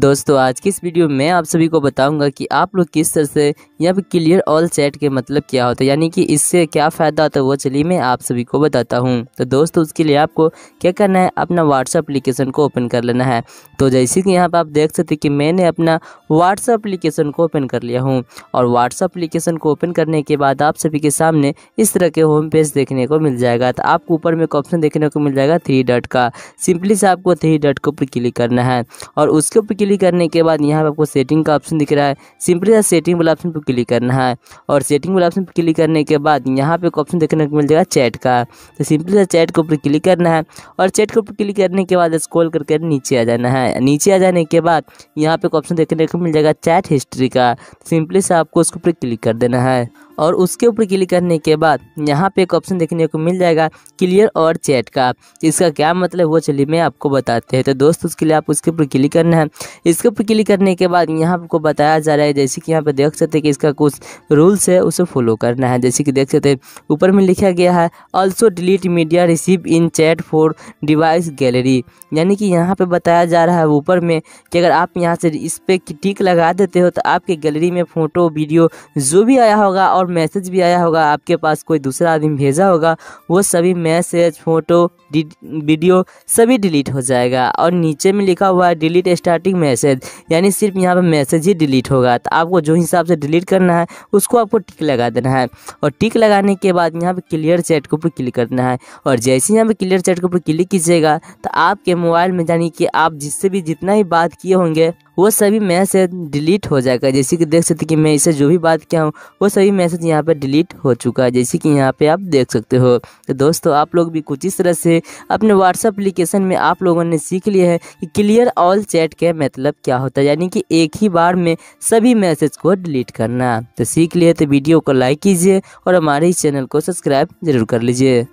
दोस्तों आज की इस वीडियो में आप सभी को बताऊंगा कि आप लोग किस तरह से यहाँ पर क्लियर ऑल चैट के मतलब क्या होता है यानी कि इससे क्या फ़ायदा होता है वो चलिए मैं आप सभी को बताता हूँ तो दोस्तों उसके लिए आपको क्या करना है अपना व्हाट्सअप अप्लीकेशन को ओपन कर लेना है तो जैसे कि यहाँ पर आप देख सकते कि मैंने अपना व्हाट्सअप अप्लीकेशन को ओपन कर लिया हूँ और व्हाट्सअप अप्लीकेशन को ओपन करने के बाद आप सभी के सामने इस तरह के होम पेज देखने को मिल जाएगा तो आपको ऊपर में एक ऑप्शन देखने को मिल जाएगा थ्री डॉट का सिंपली से आपको थ्री डॉट के ऊपर क्लिक करना है और उसके ऊपर क्लिक करने के बाद यहाँ पर आपको सेटिंग का ऑप्शन दिख रहा है सिंपली सेटिंग वाला ऑप्शन पर क्लिक करना है और सेटिंग वाला ऑप्शन पर क्लिक करने के बाद यहाँ पर एक ऑप्शन देखने को मिल जाएगा चैट का तो सिंपली से चैट के ऊपर क्लिक करना है और चैट के ऊपर क्लिक करने के बाद स्क्रॉल करके नीचे आ जाना है नीचे आ जाने के बाद यहाँ पर एक ऑप्शन देखने को मिल जाएगा चैट हिस्ट्री का तो सिंपली से आपको उसके ऊपर क्लिक कर देना है और उसके ऊपर क्लिक करने के बाद यहाँ पे एक ऑप्शन देखने को मिल जाएगा क्लियर और चैट का इसका क्या मतलब वो चलिए मैं आपको बताते हैं तो दोस्त उसके लिए आप उसके ऊपर क्लिक करना है इसके ऊपर क्लिक करने के बाद यहाँ आपको बताया जा रहा है जैसे कि यहाँ पे देख सकते हैं कि इसका कुछ रूल्स है उसे फॉलो करना है जैसे कि देख सकते हैं ऊपर में लिखा गया है also delete media receive in chat for device gallery यानी कि यहाँ पर बताया जा रहा है ऊपर में कि अगर आप यहाँ से इस पर टिक लगा देते हो तो आपके गैलरी में फ़ोटो वीडियो जो भी आया होगा और और मैसेज भी आया होगा आपके पास कोई दूसरा आदमी भेजा होगा वो सभी मैसेज फोटो वीडियो सभी डिलीट हो जाएगा और नीचे में लिखा हुआ है डिलीट स्टार्टिंग मैसेज यानी सिर्फ यहाँ पर मैसेज ही डिलीट होगा तो आपको जो हिसाब से डिलीट करना है उसको आपको टिक लगा देना है और टिक लगाने के बाद यहाँ पर क्लियर चैट के ऊपर क्लिक करना है और जैसे ही यहाँ पर क्लियर चैट के ऊपर क्लिक कीजिएगा तो आपके मोबाइल में यानी कि आप जिससे भी जितना ही बात किए होंगे वो सभी मैसेज डिलीट हो जाएगा जैसे कि देख सकते कि मैं इसे जो भी बात किया हूँ वो सभी मैसेज यहाँ पर डिलीट हो चुका है जैसे कि यहाँ पर आप देख सकते हो तो दोस्तों आप लोग भी कुछ इस तरह से अपने व्हाट्सअप एप्लीकेशन में आप लोगों ने सीख लिया है कि क्लियर ऑल चैट के मतलब क्या होता है यानी कि एक ही बार में सभी मैसेज को डिलीट करना तो सीख लिए तो वीडियो को लाइक कीजिए और हमारे इस चैनल को सब्सक्राइब जरूर कर लीजिए